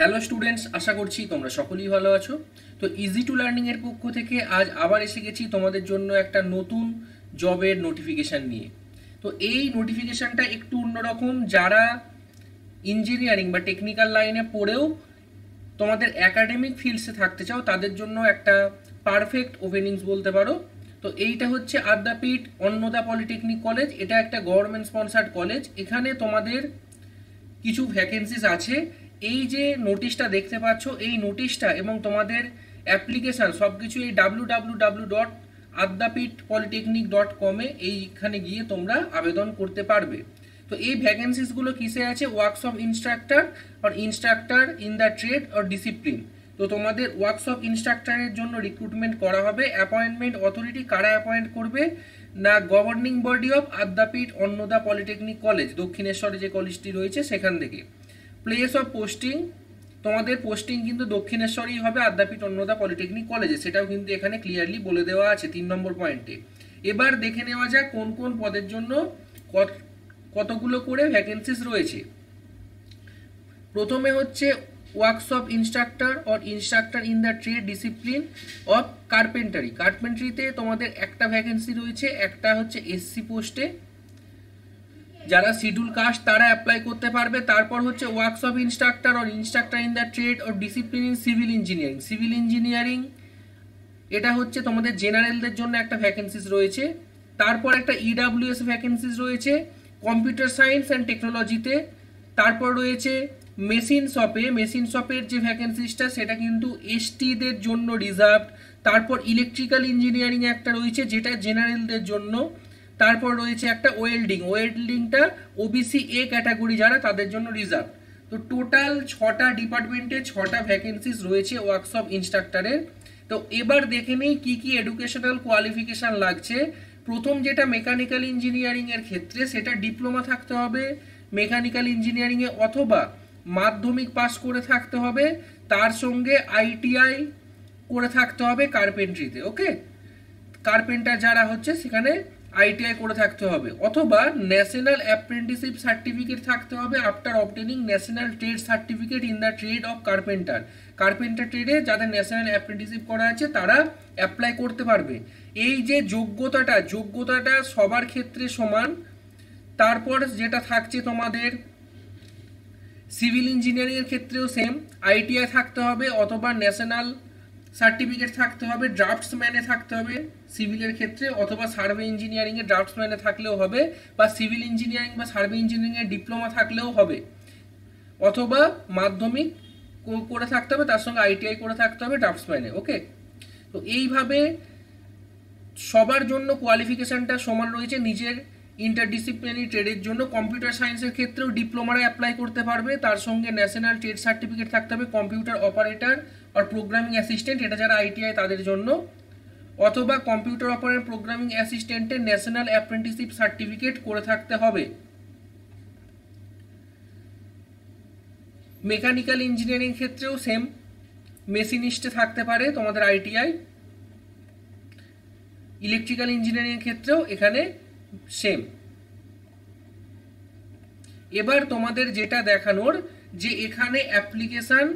hello students আশা করছি তোমরা সকলেই ভালো আছো তো ইজি টু লার্নিংয়ের পক্ষ থেকে আজ আবার এসে গেছি তোমাদের জন্য একটা নতুন জবের নোটিফিকেশান নিয়ে তো এই নোটিফিকেশানটা একটু অন্যরকম যারা ইঞ্জিনিয়ারিং বা টেকনিক্যাল লাইনে পড়েও তোমাদের একাডেমিক ফিল্ডসে থাকতে চাও তাদের জন্য একটা পারফেক্ট ওপেনিংস বলতে পারো তো এইটা হচ্ছে আদ্যাপীঠ অন্নদা পলিটেকনিক কলেজ এটা একটা গভর্নমেন্ট স্পন্সার্ড কলেজ এখানে তোমাদের কিছু ভ্যাকেন্সিস আছে এই যে নোটিশটা দেখতে পাচ্ছ এই নোটিশটা এবং তোমাদের অ্যাপ্লিকেশান সব কিছু এই W W W dot Adyapeath polytechnic dot কমে এইখানে গিয়ে তোমরা আবেদন করতে পারবে তো এই ভ্যাকেন্সিসগুলো কিসে আছে ওয়ার্কশপ ইনস্ট্রাক্টর আর instructor in the trade or discipline তো তোমাদের ওয়ার্কশপ ইনস্ট্রাক্টরের জন্য রিক্রুটমেন্ট করা হবে অ্যাপয়েন্টমেন্ট অথরিটি কারা অ্যাপয়েন্ট করবে না governing body of Adyapeath Annada polytechnic college দক্ষিণেশ্বরে যে কলেজটি রয়েছে সেখান থেকে প্লেস অফ পোস্টিং তোমাদের পোস্টিং কিন্তু দক্ষিণেশ্বরেই হবে আদ্যাপীঠ অন্নদা পলিটেকনিক কলেজে সেটাও কিন্তু এখানে ক্লিয়ারলি বলে দেওয়া আছে তিন নম্বর পয়েন্টে এবার দেখে নেওয়া যাক কোন কোন পদের জন্য কতগুলো করে ভ্যাকেন্সিস রয়েছে প্রথমে হচ্ছে workshop instructor or instructor in the trade discipline of carpentry কার্পেন্টারিতে তোমাদের একটা ভ্যাকেন্সি রয়েছে একটা হচ্ছে এসসি পোস্টে যারা শিডিউল কাস্ট তারা অ্যাপ্লাই করতে পারবে তারপর হচ্ছে works of instructor or instructor in the trade or discipline in civil engineering civil engineering এটা হচ্ছে তোমাদের জেনারেলদের জন্য একটা ভ্যাকেন্সিস রয়েছে তারপর একটা ইডাব্লিউএস ভ্যাকেন্সিস রয়েছে কম্পিউটার সায়েন্স অ্যান্ড টেকনোলজিতে তারপর রয়েছে মেশিন শপে মেশিন শপের যে ভ্যাকেন্সিসটা সেটা কিন্তু এসটিদের জন্য রিজার্ভড তারপর ইলেকট্রিক্যাল ইঞ্জিনিয়ারিং একটা রয়েছে যেটা জেনারেলদের জন্য তারপর রয়েছে একটা ওয়েল্ডিং ওয়েল্ডিংটা ওবিসি এ ক্যাটাগরি যারা তাদের জন্য রিজার্ভ তো টোটাল ছটা ডিপার্টমেন্টে ছটা ভ্যাকেন্সিস রয়েছে ওয়ার্কশপ ইনস্ট্রাক্টরের তো এবার দেখে নেই কী কী এডুকেশনাল কোয়ালিফিকেশান লাগছে প্রথম যেটা মেকানিক্যাল ইঞ্জিনিয়ারিংয়ের ক্ষেত্রে সেটা ডিপ্লোমা থাকতে হবে মেকানিক্যাল ইঞ্জিনিয়ারিংয়ে অথবা মাধ্যমিক পাস করে থাকতে হবে তার সঙ্গে আইটিআই করে থাকতে হবে কার্পেন্ট্রিতে ওকে কার্পেন্টার যারা হচ্ছে সেখানে আইটিআই করে থাকতে হবে অথবা ন্যাশনাল অ্যাপ্রেন্টিসিপ সার্টিফিকেট থাকতে হবে after obtaining national trade certificate in the trade of carpenter carpenter ট্রেডে যাদের ন্যাশনাল অ্যাপ্রেন্টিসিপ করা আছে তারা অ্যাপ্লাই করতে পারবে এই যে যোগ্যতাটা যোগ্যতাটা সবার ক্ষেত্রে সমান তারপর যেটা থাকছে তোমাদের সিভিল ইঞ্জিনিয়ারিংয়ের ক্ষেত্রেও সেম আইটিআই থাকতে হবে অথবা ন্যাশনাল সার্টিফিকেট থাকতে হবে ড্রাফটসম্যানে থাকতে হবে সিভিলের ক্ষেত্রে অথবা সার্ভে ইঞ্জিনিয়ারিংয়ে ড্রাফটসম্যানে থাকলেও হবে বা সিভিল ইঞ্জিনিয়ারিং বা সার্ভে ইঞ্জিনিয়ারিংয়ে ডিপ্লোমা থাকলেও হবে অথবা মাধ্যমিক করে থাকতে হবে তার সঙ্গে আইটিআই করে থাকতে হবে ড্রাফটসম্যানে ওকে তো এইভাবে সবার জন্য কোয়ালিফিকেশানটা সমান রয়েছে নিজের ইন্টারডিসিপ্লিনারি ট্রেডের জন্য কম্পিউটার সায়েন্সের ক্ষেত্রেও ডিপ্লোমারা অ্যাপ্লাই করতে পারবে তার সঙ্গে ন্যাশনাল ট্রেড সার্টিফিকেট থাকতে হবে কম্পিউটার অপারেটর আর প্রোগ্রামিং অ্যাসিস্ট্যান্ট এটা যারা আইটিআই তাদের জন্য অথবা কম্পিউটার অপারেটর প্রোগ্রামিং অ্যাসিস্ট্যান্টের ন্যাশনাল অ্যাপ্রেন্টিসশিপ সার্টিফিকেট করে থাকতে হবে মেকানিক্যাল ইঞ্জিনিয়ারিং ক্ষেত্রেও সেম মেশিনিস্টে থাকতে পারে তোমাদের আইটিআই ইলেকট্রিক্যাল ইঞ্জিনিয়ারিং ক্ষেত্রেও এখানে সেম এবার তোমাদের যেটা দেখানোর যে এখানে অ্যাপ্লিকেশান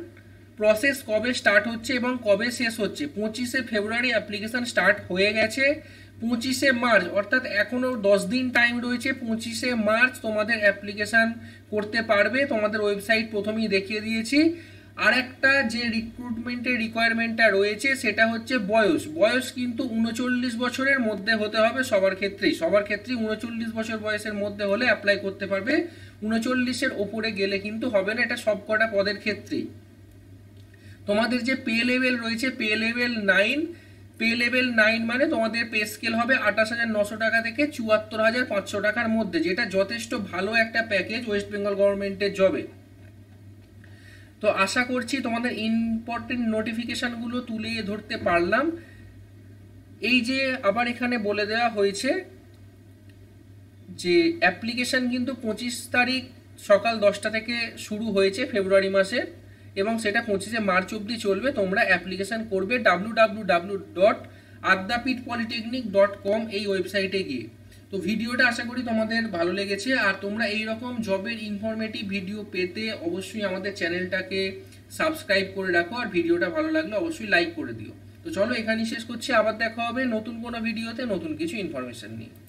প্রসেস কবে স্টার্ট হচ্ছে এবং কবে শেষ হচ্ছে পঁচিশে ফেব্রুয়ারি অ্যাপ্লিকেশন স্টার্ট হয়ে গেছে পঁচিশে মার্চ অর্থাৎ এখনও দশ দিন টাইম রয়েছে পঁচিশে মার্চ তোমাদের অ্যাপ্লিকেশান করতে পারবে তোমাদের ওয়েবসাইট প্রথমেই দেখিয়ে দিয়েছি আরেকটা যে রিক্রুটমেন্টের রিকোয়ারমেন্টটা রয়েছে সেটা হচ্ছে বয়স বয়স কিন্তু উনচল্লিশ বছরের মধ্যে হতে হবে সবার ক্ষেত্রেই সবার ক্ষেত্রেই উনচল্লিশ বছর বয়সের মধ্যে হলে অ্যাপ্লাই করতে পারবে উনচল্লিশের ওপরে গেলে কিন্তু হবে না এটা সব কটা পদের ক্ষেত্রেই তোমাদের যে পে লেভেল রয়েছে pay level nine pay level nine মানে তোমাদের পে স্কেল হবে আঠাশ হাজার নশো টাকা থেকে চুয়াত্তর হাজার পাঁচশো টাকার মধ্যে যেটা যথেষ্ট ভালো একটা প্যাকেজ ওয়েস্ট বেঙ্গল গভর্নমেন্টের জবে তো আশা করছি তোমাদের ইম্পর্টেন্ট নোটিফিকেশানগুলো তুলে ধরতে পারলাম এই যে আবার এখানে বলে দেওয়া হয়েছে যে অ্যাপ্লিকেশান কিন্তু পঁচিশ তারিখ সকাল দশটা থেকে শুরু হয়েছে ফেব্রুয়ারি মাসের এবং সেটা পঁচিশে মার্চ অবধি চলবে তোমরা অ্যাপ্লিকেশান করবে W W W dot Adyapeath polytechnic dot com এই ওয়েবসাইটে গিয়ে তো ভিডিওটা আশা করি তোমাদের ভালো লেগেছে আর তোমরা এই রকম জবের ইনফরমেটিভ ভিডিও পেতে অবশ্যই আমাদের চ্যানেলটাকে সাবস্ক্রাইব করে রাখো আর ভিডিওটা ভালো লাগলে অবশ্যই লাইক করে দিও তো চলো এখানেই শেষ করছি আবার দেখা হবে নতুন কোনো ভিডিওতে নতুন কিছু ইনফরমেশন নিয়ে